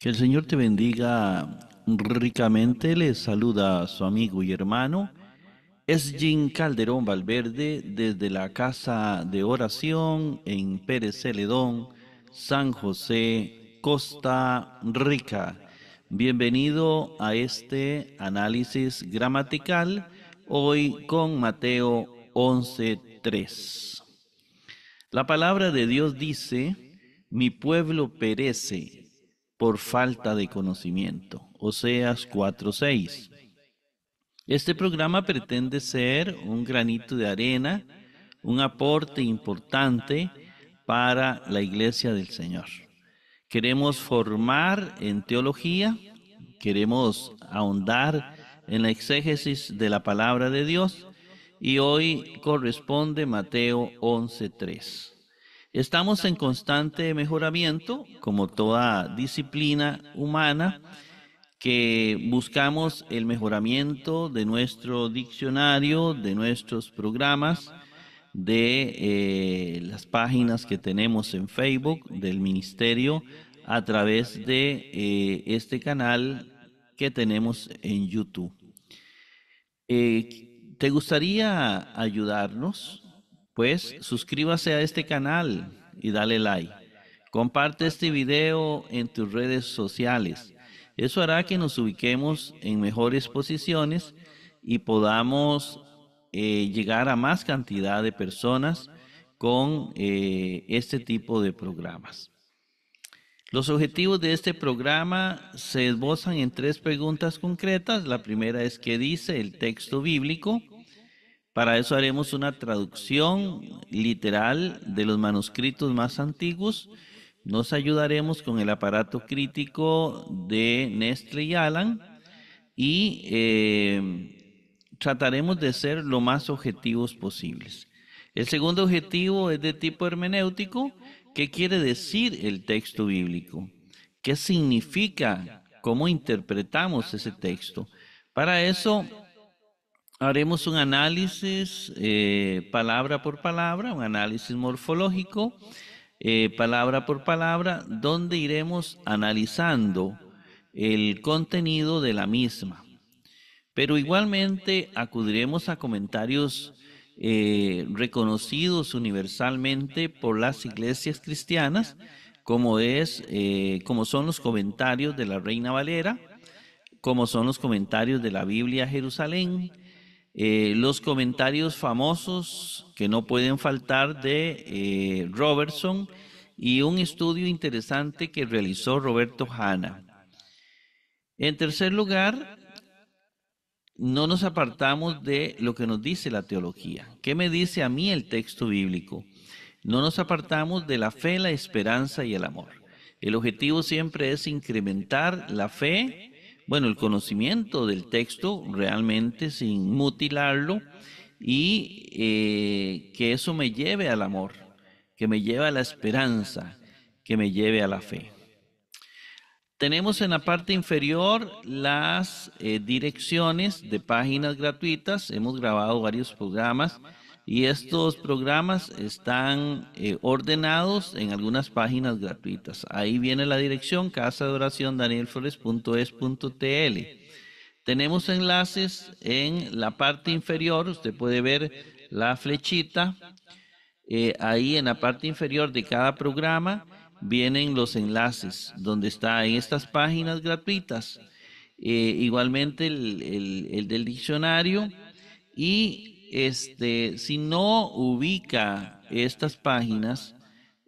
Que el Señor te bendiga ricamente. Le saluda a su amigo y hermano. Es Jim Calderón Valverde desde la Casa de Oración en Pérez Celedón, San José, Costa Rica. Bienvenido a este análisis gramatical hoy con Mateo 11.3. La palabra de Dios dice, mi pueblo perece por falta de conocimiento. Oseas 4:6. Este programa pretende ser un granito de arena, un aporte importante para la iglesia del Señor. Queremos formar en teología, queremos ahondar en la exégesis de la palabra de Dios y hoy corresponde Mateo 11:3. Estamos en constante mejoramiento, como toda disciplina humana, que buscamos el mejoramiento de nuestro diccionario, de nuestros programas, de eh, las páginas que tenemos en Facebook, del ministerio, a través de eh, este canal que tenemos en YouTube. Eh, ¿Te gustaría ayudarnos? Pues suscríbase a este canal y dale like. Comparte este video en tus redes sociales. Eso hará que nos ubiquemos en mejores posiciones y podamos eh, llegar a más cantidad de personas con eh, este tipo de programas. Los objetivos de este programa se esbozan en tres preguntas concretas. La primera es qué dice el texto bíblico. Para eso haremos una traducción literal de los manuscritos más antiguos. Nos ayudaremos con el aparato crítico de Nestle y Alan y eh, trataremos de ser lo más objetivos posibles. El segundo objetivo es de tipo hermenéutico. ¿Qué quiere decir el texto bíblico? ¿Qué significa? ¿Cómo interpretamos ese texto? Para eso haremos un análisis eh, palabra por palabra, un análisis morfológico, eh, palabra por palabra, donde iremos analizando el contenido de la misma. Pero igualmente acudiremos a comentarios eh, reconocidos universalmente por las iglesias cristianas, como, es, como son los comentarios de la Reina Valera, como son los comentarios de la Biblia Jerusalén, eh, los comentarios famosos que no pueden faltar de eh, Robertson y un estudio interesante que realizó Roberto Hanna. En tercer lugar, no nos apartamos de lo que nos dice la teología. ¿Qué me dice a mí el texto bíblico? No nos apartamos de la fe, la esperanza y el amor. El objetivo siempre es incrementar la fe, bueno, el conocimiento del texto realmente sin mutilarlo y eh, que eso me lleve al amor, que me lleve a la esperanza, que me lleve a la fe. Tenemos en la parte inferior las eh, direcciones de páginas gratuitas. Hemos grabado varios programas y estos programas están eh, ordenados en algunas páginas gratuitas. Ahí viene la dirección casa de oración Tenemos enlaces en la parte inferior. Usted puede ver la flechita. Eh, ahí en la parte inferior de cada programa vienen los enlaces donde está en estas páginas gratuitas. Eh, igualmente el, el del diccionario y este, si no ubica estas páginas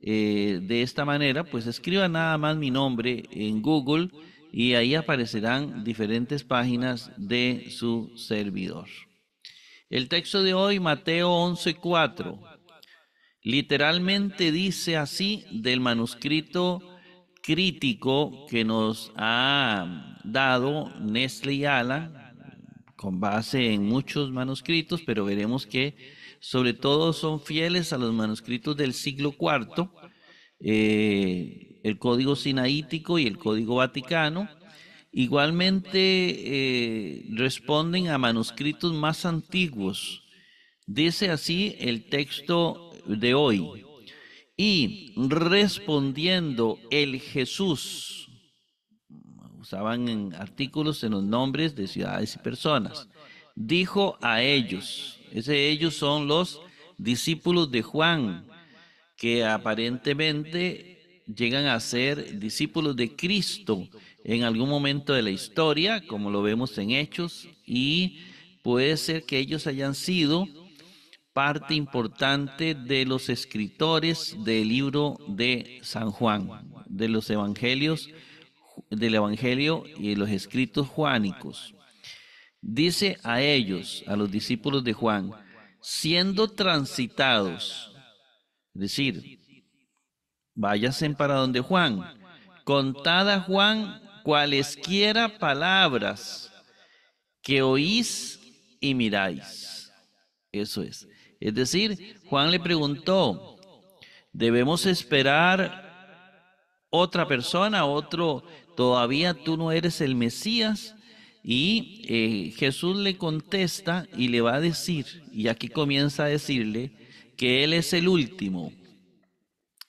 eh, de esta manera, pues escriba nada más mi nombre en Google y ahí aparecerán diferentes páginas de su servidor. El texto de hoy, Mateo 11.4, literalmente dice así del manuscrito crítico que nos ha dado Nestle y Alan con base en muchos manuscritos, pero veremos que sobre todo son fieles a los manuscritos del siglo IV, eh, el Código Sinaítico y el Código Vaticano. Igualmente eh, responden a manuscritos más antiguos. Dice así el texto de hoy. Y respondiendo el Jesús, estaban en artículos en los nombres de ciudades y personas. Dijo a ellos, ese ellos son los discípulos de Juan, que aparentemente llegan a ser discípulos de Cristo en algún momento de la historia, como lo vemos en Hechos, y puede ser que ellos hayan sido parte importante de los escritores del libro de San Juan, de los evangelios del Evangelio y los escritos juánicos. Dice a ellos, a los discípulos de Juan, siendo transitados, es decir, váyase para donde Juan, contad a Juan cualesquiera palabras que oís y miráis. Eso es. Es decir, Juan le preguntó, ¿debemos esperar otra persona, otro todavía tú no eres el Mesías. Y eh, Jesús le contesta y le va a decir, y aquí comienza a decirle, que Él es el último.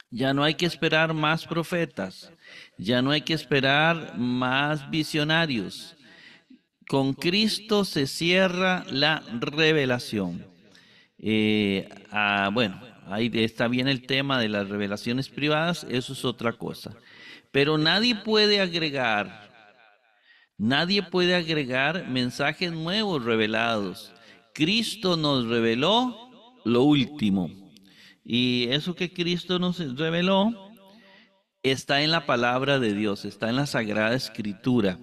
Ya no hay que esperar más profetas, ya no hay que esperar más visionarios. Con Cristo se cierra la revelación. Eh, ah, bueno, Ahí está bien el tema de las revelaciones privadas, eso es otra cosa. Pero nadie puede agregar, nadie puede agregar mensajes nuevos revelados. Cristo nos reveló lo último. Y eso que Cristo nos reveló está en la palabra de Dios, está en la Sagrada Escritura.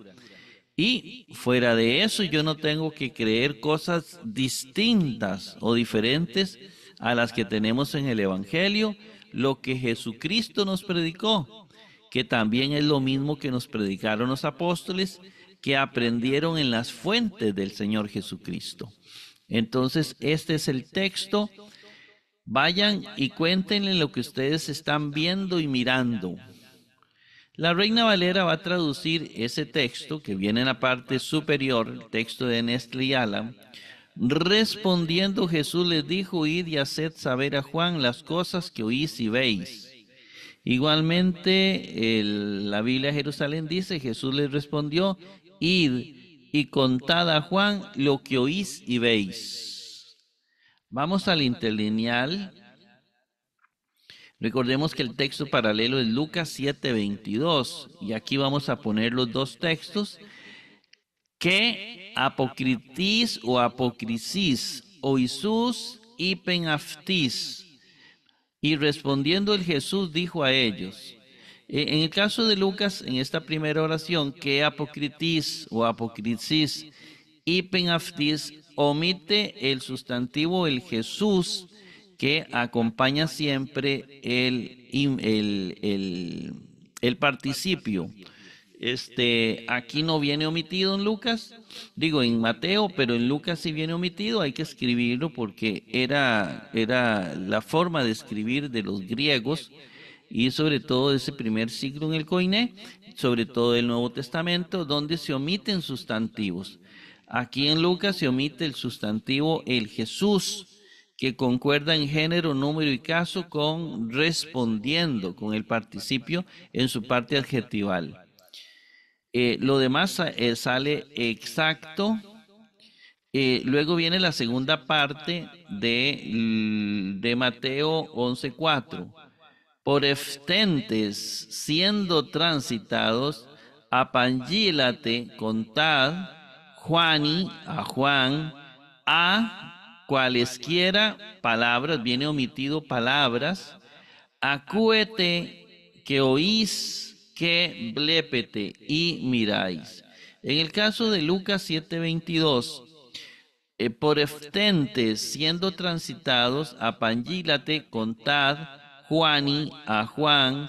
Y fuera de eso, yo no tengo que creer cosas distintas o diferentes a las que tenemos en el Evangelio, lo que Jesucristo nos predicó, que también es lo mismo que nos predicaron los apóstoles, que aprendieron en las fuentes del Señor Jesucristo. Entonces, este es el texto. Vayan y cuéntenle lo que ustedes están viendo y mirando. La Reina Valera va a traducir ese texto que viene en la parte superior, el texto de Nestle y Respondiendo Jesús les dijo, id y haced saber a Juan las cosas que oís y veis. Igualmente, la Biblia de Jerusalén dice, Jesús les respondió, id y contad a Juan lo que oís y veis. Vamos al interlineal. Recordemos que el texto paralelo es Lucas 7:22 y aquí vamos a poner los dos textos que apocritis o apocrisis o Isus y aftis. Y respondiendo el Jesús dijo a ellos, e, en el caso de Lucas, en esta primera oración, que apocritis o apocrisis y aftis omite el sustantivo el Jesús que acompaña siempre el, el participio. Este, aquí no viene omitido en Lucas, digo en Mateo, pero en Lucas sí viene omitido, hay que escribirlo porque era, era la forma de escribir de los griegos y sobre todo de ese primer siglo en el Coiné, sobre todo del Nuevo Testamento, donde se omiten sustantivos. Aquí en Lucas se omite el sustantivo el Jesús, que concuerda en género, número y caso con respondiendo, con el participio en su parte adjetival. Eh, lo demás eh, sale exacto. Eh, luego viene la segunda parte de, de Mateo 11:4. Por eftentes siendo transitados, apangílate, contad, Juani, a Juan, a cualesquiera palabras, viene omitido palabras, acúete que oís que blépete y miráis. En el caso de Lucas 7:22, eh, por eftentes siendo transitados, apangílate, contad, Juani, a Juan,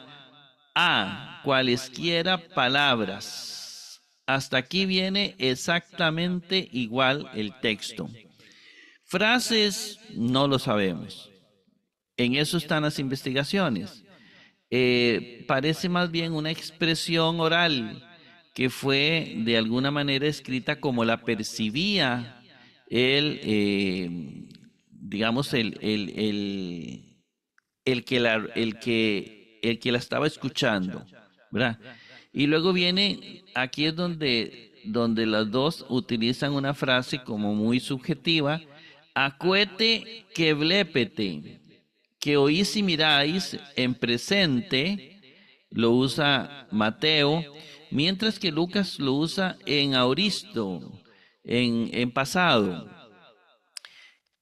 a cualesquiera palabras. Hasta aquí viene exactamente igual el texto. Frases, no lo sabemos. En eso están las investigaciones. Eh, parece más bien una expresión oral que fue de alguna manera escrita como la percibía el, eh, digamos, el, el, el, que la, el, que, el que la estaba escuchando, ¿verdad? Y luego viene, aquí es donde, donde las dos utilizan una frase como muy subjetiva, acuete que blépete que oís y miráis en presente, lo usa Mateo, mientras que Lucas lo usa en auristo, en, pasado.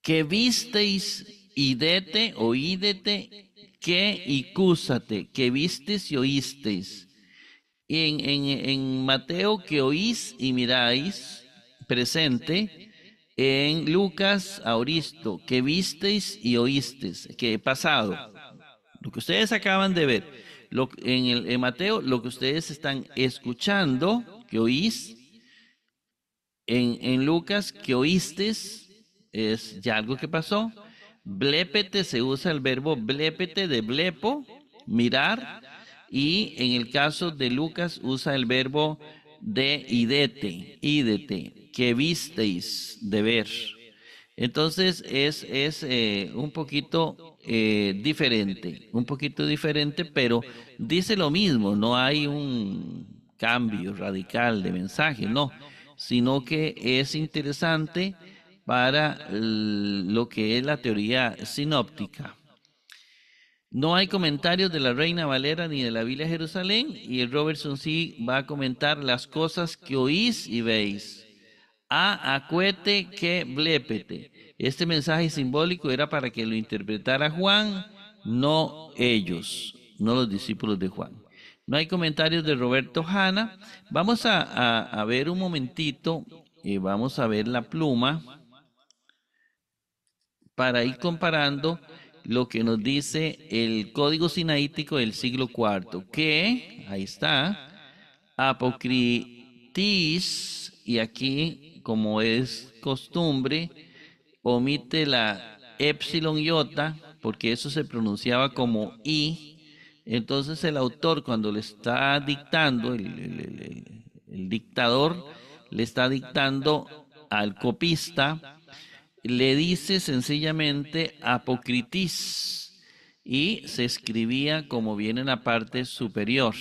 Que visteis y dete, oídete, que y cúsate, que visteis y oísteis. en, en Mateo, que oís y miráis, presente, en Lucas, Auristo, que visteis y oísteis, que he pasado, lo que ustedes acaban de ver, lo, en, en Mateo, lo que ustedes están escuchando, que oís, en, Lucas, que oísteis, es ya algo que pasó. Blépete, se usa el verbo blépete de blepo, mirar, y en el caso de Lucas usa el verbo de idete, idete, que visteis de ver. Entonces es, es eh, un poquito eh, diferente, un poquito diferente, pero dice lo mismo, no hay un cambio radical de mensaje, no, sino que es interesante para lo que es la teoría sinóptica. No hay comentarios de la Reina Valera ni de la Biblia de Jerusalén y el Robertson sí va a comentar las cosas que oís y veis. A acuete que blépete. Este mensaje simbólico era para que lo interpretara Juan, no ellos, no los discípulos de Juan. No hay comentarios de Roberto Hanna. Vamos a, ver un momentito y vamos a ver la pluma para ir comparando lo que nos dice el Código Sinaítico del siglo IV, que, ahí está, apocritis, y aquí, como es costumbre, omite la epsilon iota, porque eso se pronunciaba como i. Entonces el autor cuando le está dictando, el dictador le está dictando al copista, le dice sencillamente apocritis y se escribía como viene en la parte superior.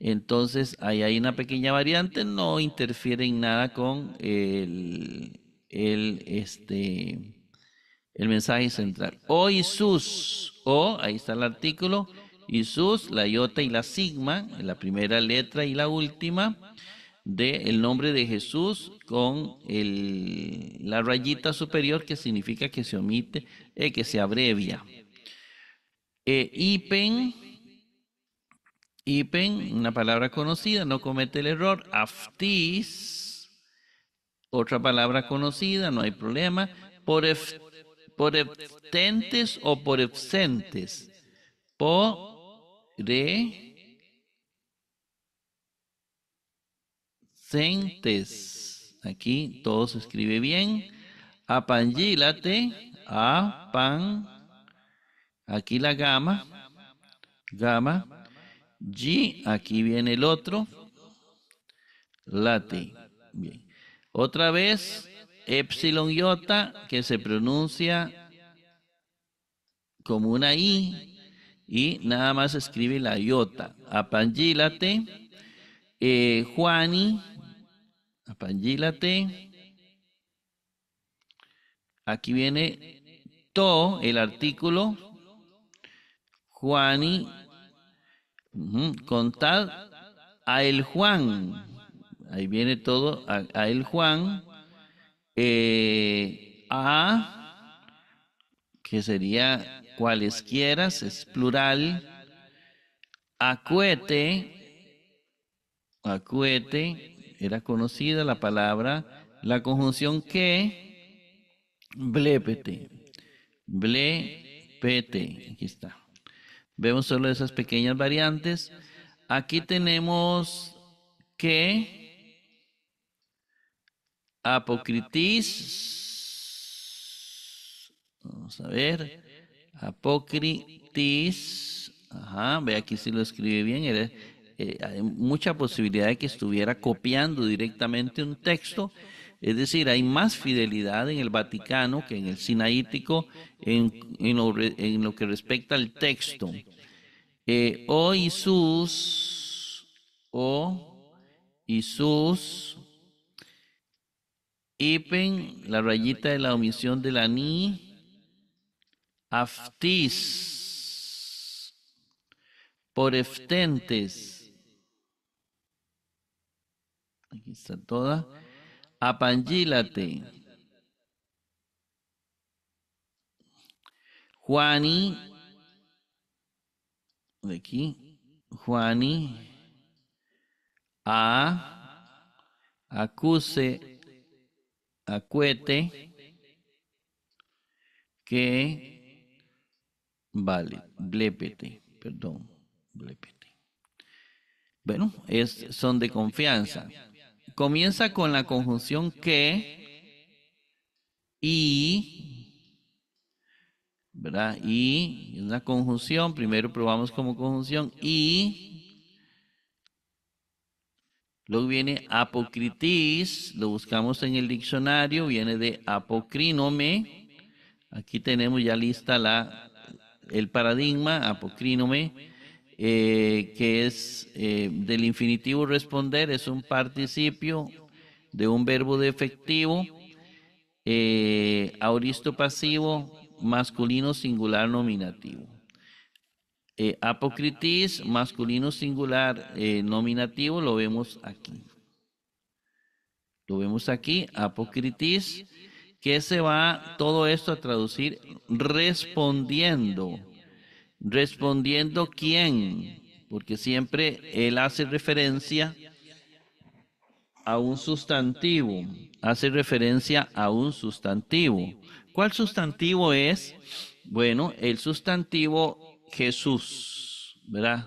Entonces, ahí hay una pequeña variante, no interfiere en nada con el, el, este, el mensaje central. O sus, o, ahí está el artículo, sus, la iota y la sigma, la primera letra y la última, del el nombre de Jesús con la rayita superior que significa que se omite, eh, que se abrevia. Eh, ipen, ipen, una palabra conocida, no comete el error. Aftis, otra palabra conocida, no hay problema. Por, o por absentes. Por re, Aquí todo se escribe bien. Apangílate, apan, aquí la gama, gama, G, aquí viene el otro, late. Bien. Otra vez, epsilon iota, que se pronuncia como una I, y nada más escribe la iota. Apangílate, eh, Juani, Apangílate. Aquí viene todo el artículo. Juani. Contad a el Juan. Ahí viene todo. A, el Juan. Eh, a, que sería cualesquiera, es plural. Acuete. Acuete era conocida la palabra, la conjunción que, blepete, blepete, aquí está. Vemos solo esas pequeñas variantes. Aquí tenemos que, apocritis, vamos a ver, apocritis, ajá, ve aquí si lo escribe bien, era eh, hay mucha posibilidad de que estuviera copiando directamente un texto. Es decir, hay más fidelidad en el Vaticano que en el Sinaítico en, en, lo, que respecta al texto. Eh, o Jesús, o Jesús, Ipen, la rayita de la omisión de la ni, aftis, por eftentes Aquí está toda. Apangílate. Juani. De aquí. Juani. A. Acuse. Acuete. Que. Vale. Blépete. Perdón. Blépete. Bueno, es, son de confianza comienza con la conjunción que y, ¿verdad? Y es una conjunción, primero probamos como conjunción y, luego viene apocritis, lo buscamos en el diccionario, viene de apocrínome, aquí tenemos ya lista la, el paradigma, apocrínome, eh, que es eh, del infinitivo responder, es un participio de un verbo defectivo, eh, auristo pasivo, masculino singular nominativo. apocritis, masculino singular nominativo, lo vemos aquí. Lo vemos aquí, apocritis, que se va todo esto a traducir respondiendo Respondiendo quién, porque siempre él hace referencia a un sustantivo, hace referencia a un sustantivo. ¿Cuál sustantivo es? Bueno, el sustantivo Jesús, ¿verdad?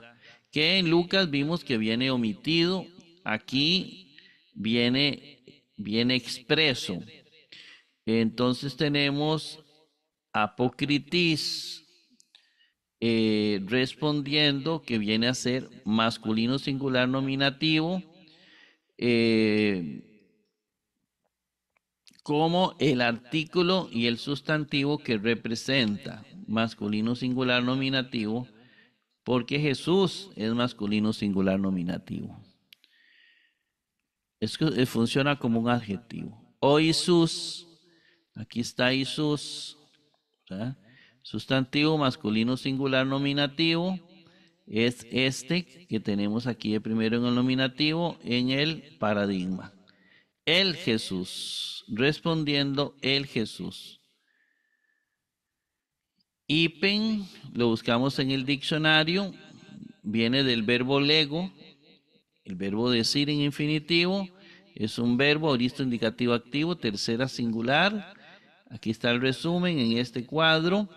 Que en Lucas vimos que viene omitido, aquí viene, viene expreso. Entonces tenemos apocritis, eh, respondiendo que viene a ser masculino singular nominativo, eh, como el artículo y el sustantivo que representa masculino singular nominativo, porque Jesús es masculino singular nominativo. Es que eh, funciona como un adjetivo. O oh, Jesús, aquí está Jesús, ¿verdad? sustantivo masculino singular nominativo es este que tenemos aquí de primero en el nominativo en el paradigma. El Jesús, respondiendo el Jesús. Ipen, lo buscamos en el diccionario, viene del verbo lego, el verbo decir en infinitivo, es un verbo, oristo, indicativo activo, tercera singular. Aquí está el resumen en este cuadro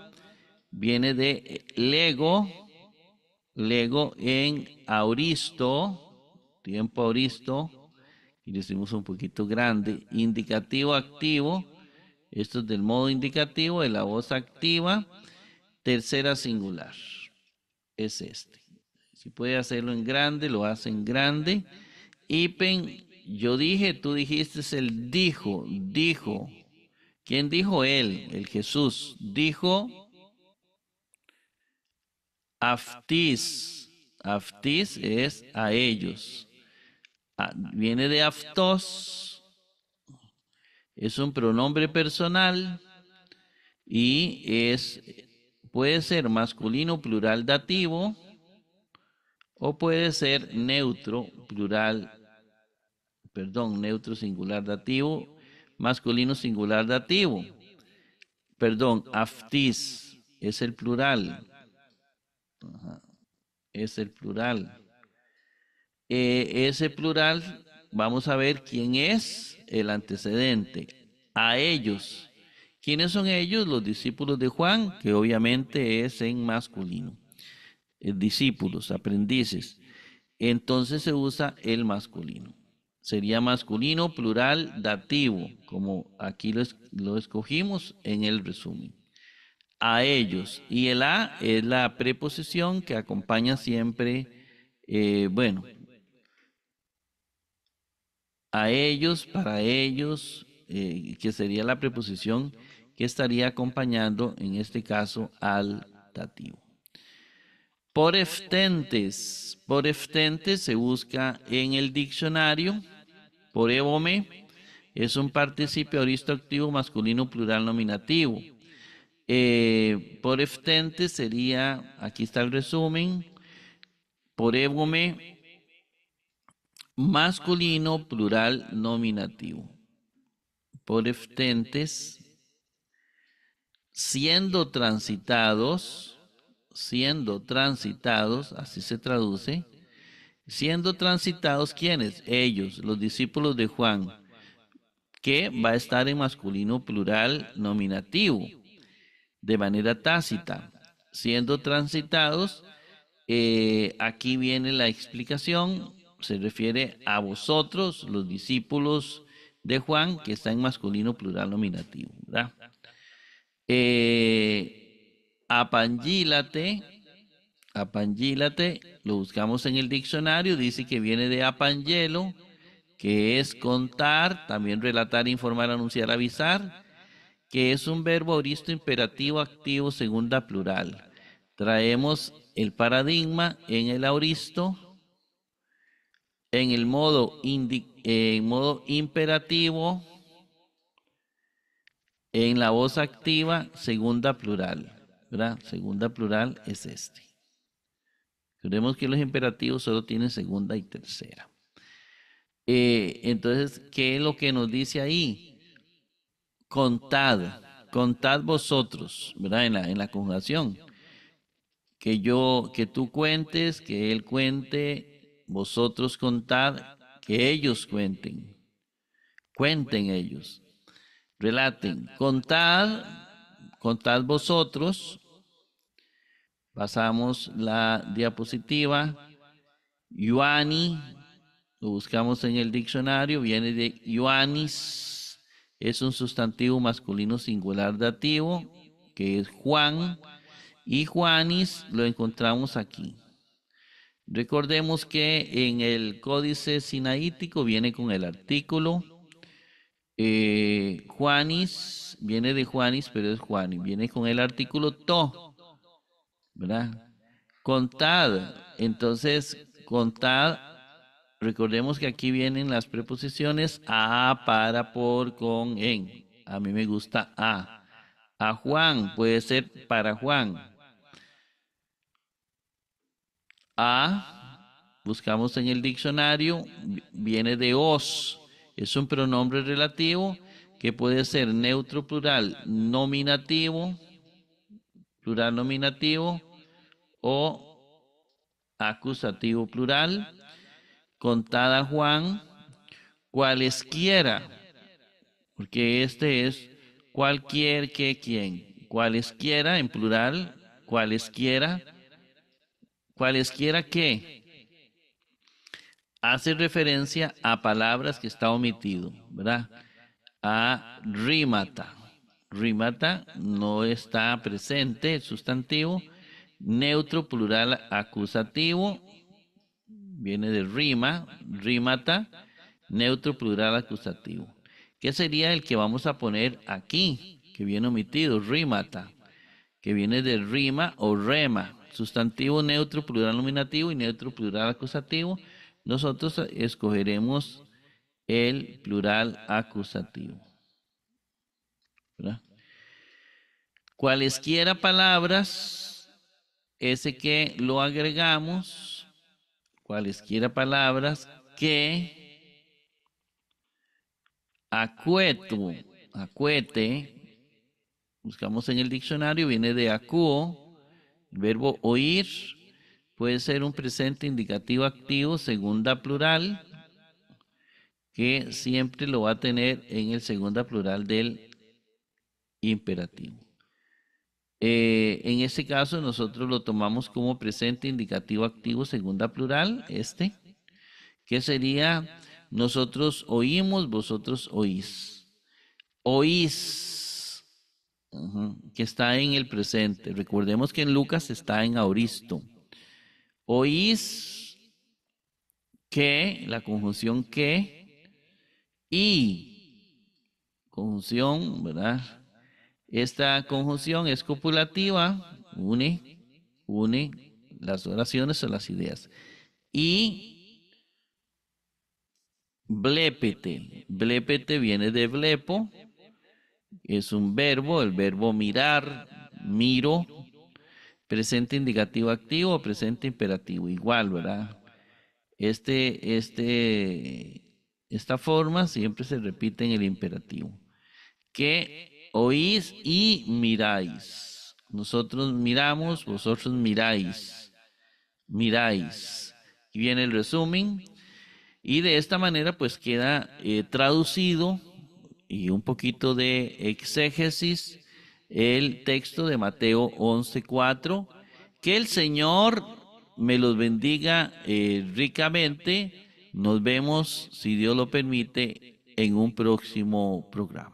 viene de eh, lego, lego en auristo, tiempo auristo, y decimos un poquito grande, indicativo activo, esto es del modo indicativo de la voz activa, tercera singular, es este. Si puede hacerlo en grande, lo hace en grande. Ipen, yo dije, tú dijiste es el dijo, dijo. ¿Quién dijo él? El Jesús. Dijo Aftis. Aftis es a ellos. Ah, viene de aftos. Es un pronombre personal y es puede ser masculino plural dativo o puede ser neutro plural perdón, neutro singular dativo, masculino singular dativo. Perdón, aftis es el plural. Es el plural. Eh, ese plural, vamos a ver quién es el antecedente. A ellos. ¿Quiénes son ellos? Los discípulos de Juan, que obviamente es en masculino. Eh, discípulos, aprendices. Entonces se usa el masculino. Sería masculino, plural, dativo, como aquí lo escogimos en el resumen a ellos. Y el a es la preposición que acompaña siempre, eh, bueno, a ellos, para ellos, eh, que sería la preposición que estaría acompañando en este caso al dativo. Por eftentes, por eftentes se busca en el diccionario, por evome, es un participio aristo activo masculino plural nominativo. Eh, por eftente sería, aquí está el resumen, por évome masculino, plural, nominativo. Por eftentes, siendo transitados, siendo transitados, así se traduce, siendo transitados, ¿quiénes? Ellos, los discípulos de Juan, que va a estar en masculino plural nominativo de manera tácita, siendo transitados, eh, aquí viene la explicación, se refiere a vosotros, los discípulos de Juan, que está en masculino plural nominativo, ¿verdad? Eh, apangílate, apangílate, lo buscamos en el diccionario, dice que viene de apangelo, que es contar, también relatar, informar, anunciar, avisar, que es un verbo auristo imperativo activo segunda plural. Traemos el paradigma en el auristo en el modo, en modo imperativo en la voz activa segunda plural. ¿verdad? Segunda plural es este. Creemos que los imperativos solo tienen segunda y tercera. Eh, entonces, ¿qué es lo que nos dice ahí? contad, contad vosotros, ¿verdad? En la, conjugación. Que yo, que tú cuentes, que él cuente, vosotros contad, que ellos cuenten. Cuenten ellos. Relaten. Contad, contad vosotros. Pasamos la diapositiva. Yuani, lo buscamos en el diccionario, viene de Ioannis es un sustantivo masculino singular dativo, que es Juan, y Juanis lo encontramos aquí. Recordemos que en el códice sinaítico viene con el artículo. Eh, Juanis viene de Juanis, pero es Juanis. Viene con el artículo to, ¿verdad? Contad. Entonces, contad Recordemos que aquí vienen las preposiciones a, para, por, con, en. A mí me gusta a. A Juan puede ser para Juan. A, buscamos en el diccionario, viene de os. Es un pronombre relativo que puede ser neutro plural nominativo, plural nominativo o acusativo plural Contada Juan cualesquiera, porque este es cualquier que quien, cualesquiera en plural, cualesquiera, cualesquiera que hace referencia a palabras que está omitido, ¿verdad? A rímata. Rímata no está presente, sustantivo, neutro, plural, acusativo, Viene de rima, rímata, neutro, plural, acusativo. ¿Qué sería el que vamos a poner aquí? Que viene omitido, rímata, que viene de rima o rema. Sustantivo neutro, plural nominativo y neutro, plural acusativo. Nosotros escogeremos el plural acusativo. Cualesquiera palabras, ese que lo agregamos cualesquiera palabras que acueto, acuete, buscamos en el diccionario, viene de acuo, el verbo oír, puede ser un presente indicativo activo, segunda plural, que siempre lo va a tener en el segunda plural del imperativo. Eh, en este caso nosotros lo tomamos como presente indicativo activo segunda plural, este, que sería nosotros oímos, vosotros oís. Oís, que está en el presente. Recordemos que en Lucas está en auristo. Oís que, la conjunción que, y, conjunción, ¿verdad? Esta conjunción es copulativa, une, une las oraciones o las ideas. Y blépete, blépete viene de blepo, es un verbo, el verbo mirar, miro, presente indicativo activo, o presente imperativo, igual, ¿verdad? Este, este, esta forma siempre se repite en el imperativo. Que oís y miráis. Nosotros miramos, vosotros miráis. Miráis. Y viene el resumen. Y de esta manera pues queda eh, traducido y un poquito de exégesis el texto de Mateo 11.4. Que el Señor me los bendiga eh, ricamente. Nos vemos, si Dios lo permite, en un próximo programa.